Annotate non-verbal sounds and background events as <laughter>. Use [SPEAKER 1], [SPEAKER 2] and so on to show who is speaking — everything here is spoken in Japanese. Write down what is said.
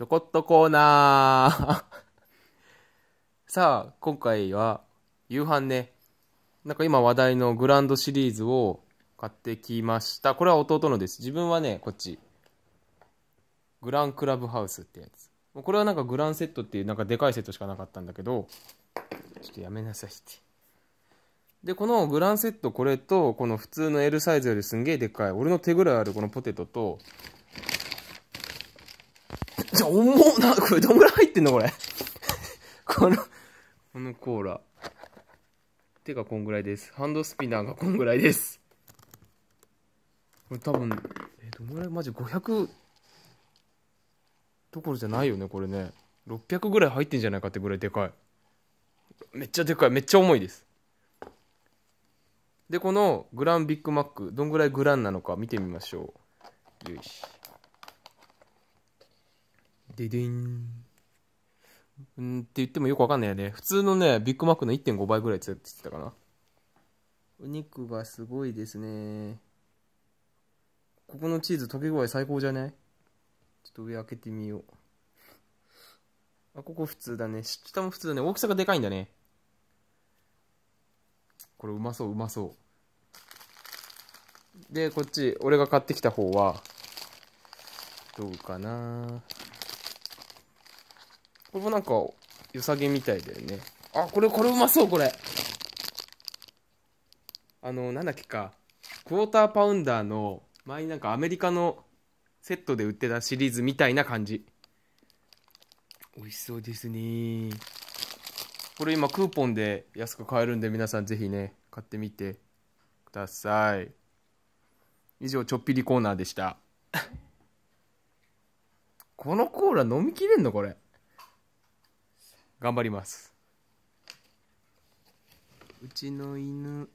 [SPEAKER 1] ちょこっとコーナー <laughs> さあ、今回は夕飯ね。なんか今話題のグランドシリーズを買ってきました。これは弟のです。自分はね、こっち。グランクラブハウスってやつ。これはなんかグランセットっていうなんかでかいセットしかなかったんだけど、ちょっとやめなさいって。で、このグランセットこれと、この普通の L サイズよりすんげえでかい、俺の手ぐらいあるこのポテトと、じゃ、重な、これどんぐらい入ってんのこれ。<laughs> この、このコーラ。手がこんぐらいです。ハンドスピナーがこんぐらいです。これ多分、え、どんぐらいマジ500どころじゃないよね、これね。600ぐらい入ってんじゃないかってぐらいでかい。めっちゃでかい。めっちゃ重いです。で、このグランビッグマック、どんぐらいグランなのか見てみましょう。よいしデデン。うんって言ってもよくわかんないよね。普通のね、ビッグマックの1.5倍ぐらいつってたかな。お肉がすごいですね。ここのチーズ溶け具合最高じゃないちょっと上開けてみよう。あ、ここ普通だね。下も普通だね。大きさがでかいんだね。これうまそう、うまそう。で、こっち、俺が買ってきた方は、どうかなこれもなんか、良さげみたいだよね。あ、これ、これうまそう、これ。あの、なんだっけか。クォーターパウンダーの、前になんかアメリカのセットで売ってたシリーズみたいな感じ。美味しそうですね。これ今クーポンで安く買えるんで皆さんぜひね、買ってみてください。以上、ちょっぴりコーナーでした。<laughs> このコーラ飲みきれんのこれ。頑張りますうちの犬